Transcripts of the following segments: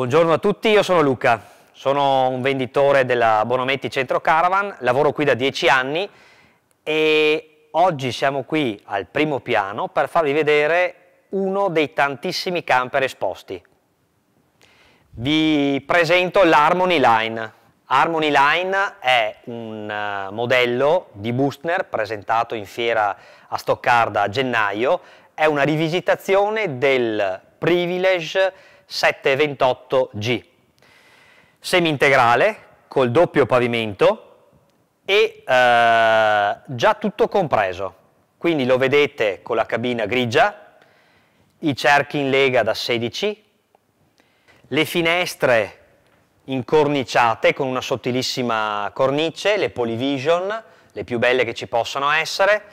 Buongiorno a tutti, io sono Luca, sono un venditore della Bonometti Centro Caravan, lavoro qui da dieci anni e oggi siamo qui al primo piano per farvi vedere uno dei tantissimi camper esposti. Vi presento l'Harmony Line. Harmony Line è un eh, modello di Boostner presentato in fiera a Stoccarda a gennaio, è una rivisitazione del Privilege 728G. Semi-integrale col doppio pavimento e eh, già tutto compreso. Quindi lo vedete con la cabina grigia, i cerchi in lega da 16, le finestre incorniciate con una sottilissima cornice, le Polyvision, le più belle che ci possano essere,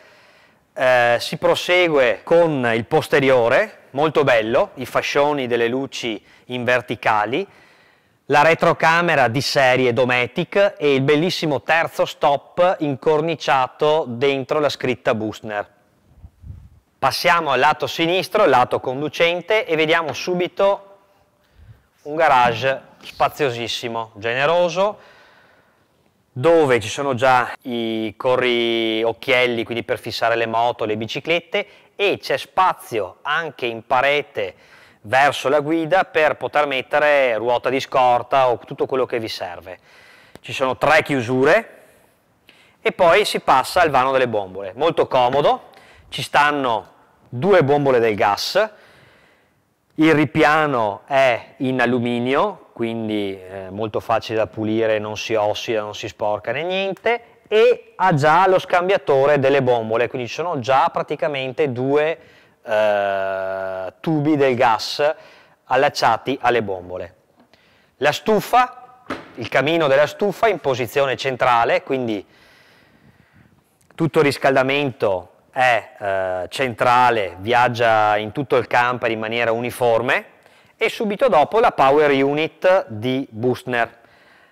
eh, si prosegue con il posteriore, molto bello, i fascioni delle luci in verticali, la retrocamera di serie Dometic e il bellissimo terzo stop incorniciato dentro la scritta Bustner. Passiamo al lato sinistro, lato conducente e vediamo subito un garage spaziosissimo, generoso, dove ci sono già i corri occhielli, quindi per fissare le moto, le biciclette e c'è spazio anche in parete verso la guida per poter mettere ruota di scorta o tutto quello che vi serve. Ci sono tre chiusure e poi si passa al vano delle bombole, molto comodo, ci stanno due bombole del gas, il ripiano è in alluminio quindi eh, molto facile da pulire, non si ossida, non si sporca né niente e ha già lo scambiatore delle bombole, quindi ci sono già praticamente due eh, tubi del gas allacciati alle bombole. La stufa, il camino della stufa in posizione centrale, quindi tutto il riscaldamento è eh, centrale, viaggia in tutto il camper in maniera uniforme e subito dopo la Power Unit di Boostner.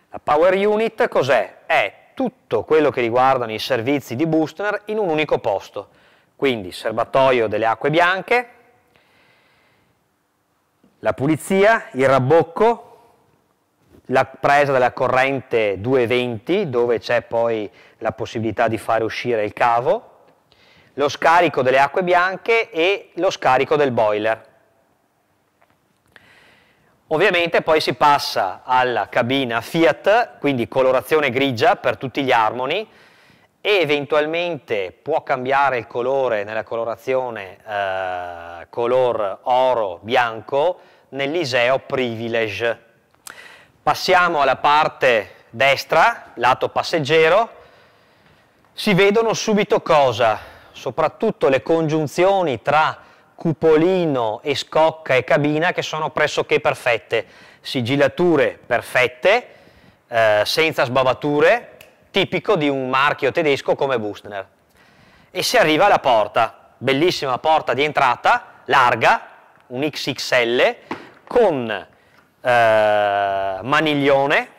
La Power Unit cos'è? È tutto quello che riguardano i servizi di Boostner in un unico posto, quindi serbatoio delle acque bianche, la pulizia, il rabbocco, la presa della corrente 220 dove c'è poi la possibilità di fare uscire il cavo, lo scarico delle acque bianche e lo scarico del boiler. Ovviamente poi si passa alla cabina Fiat, quindi colorazione grigia per tutti gli armoni e eventualmente può cambiare il colore nella colorazione eh, color oro bianco nell'Iseo Privilege. Passiamo alla parte destra, lato passeggero, si vedono subito cosa? Soprattutto le congiunzioni tra cupolino e scocca e cabina che sono pressoché perfette, sigillature perfette, eh, senza sbavature, tipico di un marchio tedesco come Bustner. E si arriva alla porta, bellissima porta di entrata, larga, un XXL, con eh, maniglione,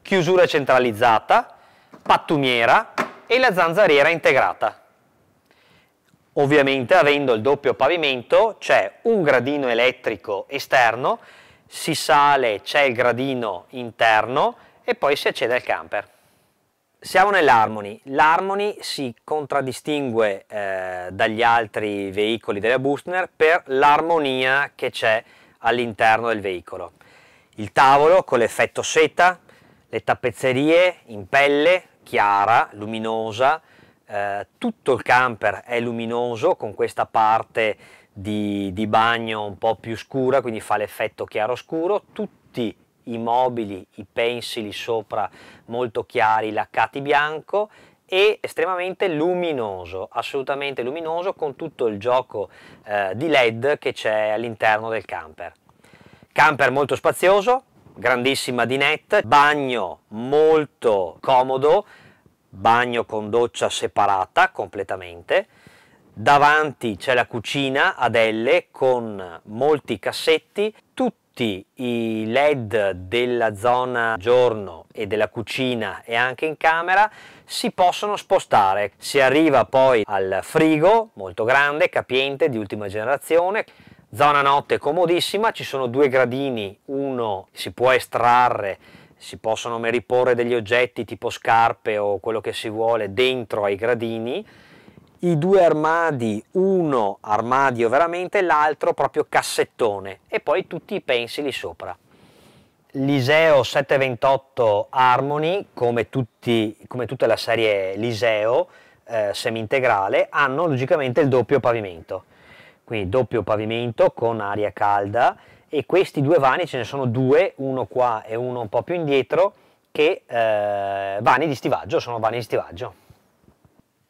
chiusura centralizzata, pattumiera e la zanzariera integrata. Ovviamente avendo il doppio pavimento c'è un gradino elettrico esterno, si sale, c'è il gradino interno e poi si accede al camper. Siamo nell'Harmony. L'Harmony si contraddistingue eh, dagli altri veicoli della Bustner per l'armonia che c'è all'interno del veicolo. Il tavolo con l'effetto seta, le tappezzerie in pelle chiara, luminosa, eh, tutto il camper è luminoso con questa parte di, di bagno un po' più scura, quindi fa l'effetto chiaroscuro, tutti i mobili, i pensili sopra molto chiari, laccati bianco e estremamente luminoso, assolutamente luminoso con tutto il gioco eh, di LED che c'è all'interno del camper. Camper molto spazioso, grandissima dinette, bagno molto comodo, bagno con doccia separata completamente, davanti c'è la cucina ad L con molti cassetti, tutti i led della zona giorno e della cucina e anche in camera si possono spostare. Si arriva poi al frigo molto grande, capiente, di ultima generazione, zona notte comodissima, ci sono due gradini, uno si può estrarre si possono riporre degli oggetti tipo scarpe o quello che si vuole dentro ai gradini i due armadi, uno armadio veramente, l'altro proprio cassettone e poi tutti i pensili sopra. L'Iseo 728 Harmony, come, tutti, come tutta la serie Liseo eh, semi-integrale, hanno logicamente il doppio pavimento. Quindi doppio pavimento con aria calda e questi due vani ce ne sono due, uno qua e uno un po' più indietro, che eh, vani di stivaggio, sono vani di stivaggio.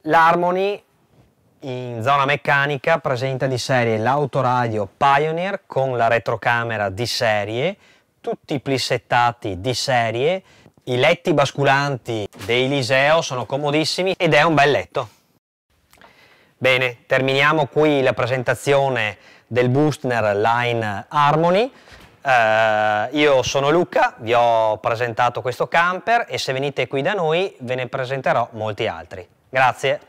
L'Harmony in zona meccanica presenta di serie l'autoradio Pioneer con la retrocamera di serie, tutti i plissettati di serie, i letti basculanti dei Liseo sono comodissimi ed è un bel letto. Bene, terminiamo qui la presentazione del Boostner Line Harmony. Eh, io sono Luca, vi ho presentato questo camper e se venite qui da noi ve ne presenterò molti altri. Grazie!